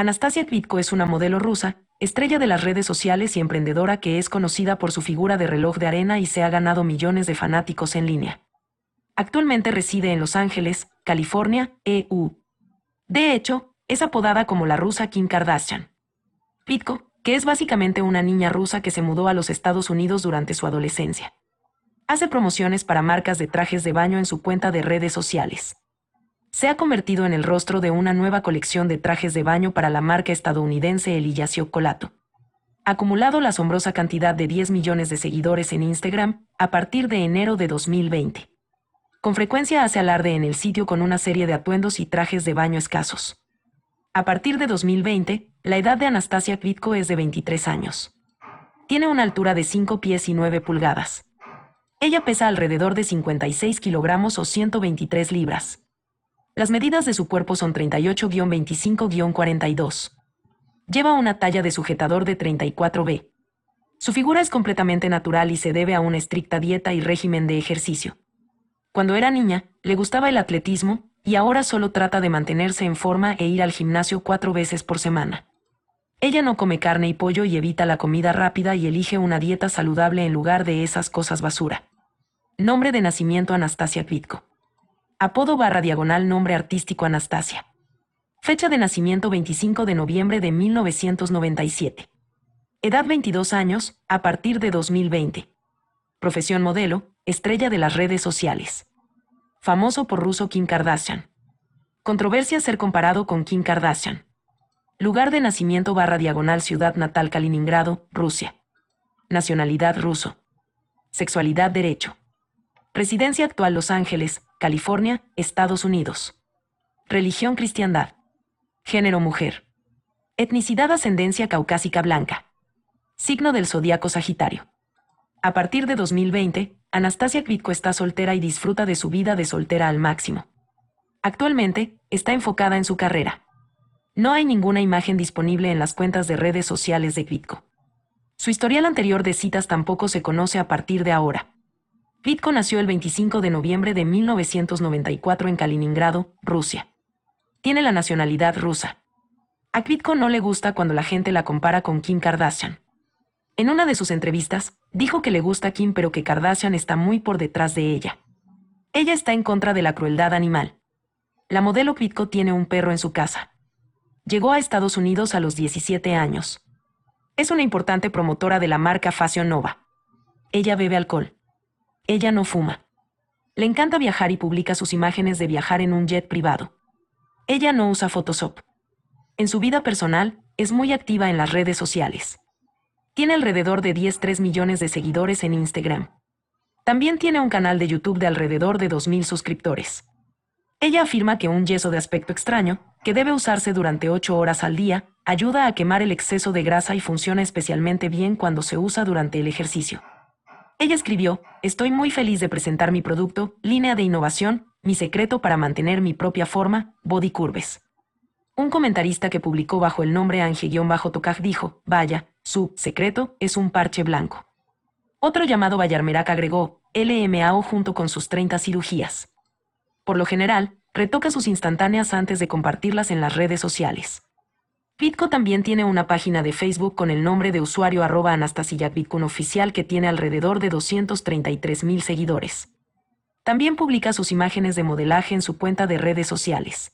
Anastasia Kvitko es una modelo rusa, estrella de las redes sociales y emprendedora que es conocida por su figura de reloj de arena y se ha ganado millones de fanáticos en línea. Actualmente reside en Los Ángeles, California, EU. De hecho, es apodada como la rusa Kim Kardashian. Pitko, que es básicamente una niña rusa que se mudó a los Estados Unidos durante su adolescencia. Hace promociones para marcas de trajes de baño en su cuenta de redes sociales se ha convertido en el rostro de una nueva colección de trajes de baño para la marca estadounidense El Yacio Colato. Acumulado la asombrosa cantidad de 10 millones de seguidores en Instagram a partir de enero de 2020. Con frecuencia hace alarde en el sitio con una serie de atuendos y trajes de baño escasos. A partir de 2020, la edad de Anastasia Kvitko es de 23 años. Tiene una altura de 5 pies y 9 pulgadas. Ella pesa alrededor de 56 kilogramos o 123 libras. Las medidas de su cuerpo son 38-25-42. Lleva una talla de sujetador de 34B. Su figura es completamente natural y se debe a una estricta dieta y régimen de ejercicio. Cuando era niña, le gustaba el atletismo y ahora solo trata de mantenerse en forma e ir al gimnasio cuatro veces por semana. Ella no come carne y pollo y evita la comida rápida y elige una dieta saludable en lugar de esas cosas basura. Nombre de nacimiento Anastasia Kvitko apodo barra diagonal nombre artístico Anastasia. Fecha de nacimiento 25 de noviembre de 1997. Edad 22 años, a partir de 2020. Profesión modelo, estrella de las redes sociales. Famoso por ruso Kim Kardashian. Controversia ser comparado con Kim Kardashian. Lugar de nacimiento barra diagonal ciudad natal Kaliningrado, Rusia. Nacionalidad ruso. Sexualidad derecho. Residencia actual Los Ángeles, California, Estados Unidos. Religión cristiandad. Género mujer. Etnicidad ascendencia caucásica blanca. Signo del zodiaco Sagitario. A partir de 2020, Anastasia Kvitko está soltera y disfruta de su vida de soltera al máximo. Actualmente, está enfocada en su carrera. No hay ninguna imagen disponible en las cuentas de redes sociales de Kvitko. Su historial anterior de citas tampoco se conoce a partir de ahora. Kvitko nació el 25 de noviembre de 1994 en Kaliningrado, Rusia. Tiene la nacionalidad rusa. A Kvitko no le gusta cuando la gente la compara con Kim Kardashian. En una de sus entrevistas, dijo que le gusta Kim pero que Kardashian está muy por detrás de ella. Ella está en contra de la crueldad animal. La modelo Kvitko tiene un perro en su casa. Llegó a Estados Unidos a los 17 años. Es una importante promotora de la marca Fashion Nova. Ella bebe alcohol. Ella no fuma. Le encanta viajar y publica sus imágenes de viajar en un jet privado. Ella no usa Photoshop. En su vida personal, es muy activa en las redes sociales. Tiene alrededor de 10-3 millones de seguidores en Instagram. También tiene un canal de YouTube de alrededor de 2.000 suscriptores. Ella afirma que un yeso de aspecto extraño, que debe usarse durante 8 horas al día, ayuda a quemar el exceso de grasa y funciona especialmente bien cuando se usa durante el ejercicio. Ella escribió, Estoy muy feliz de presentar mi producto, línea de innovación, mi secreto para mantener mi propia forma, Body Curves. Un comentarista que publicó bajo el nombre ange Tokaj dijo, Vaya, su secreto es un parche blanco. Otro llamado Vallarmerac agregó, LMAO junto con sus 30 cirugías. Por lo general, retoca sus instantáneas antes de compartirlas en las redes sociales. Bitco también tiene una página de Facebook con el nombre de usuario arroba Anastasia Bitcoin oficial que tiene alrededor de 233 mil seguidores. También publica sus imágenes de modelaje en su cuenta de redes sociales.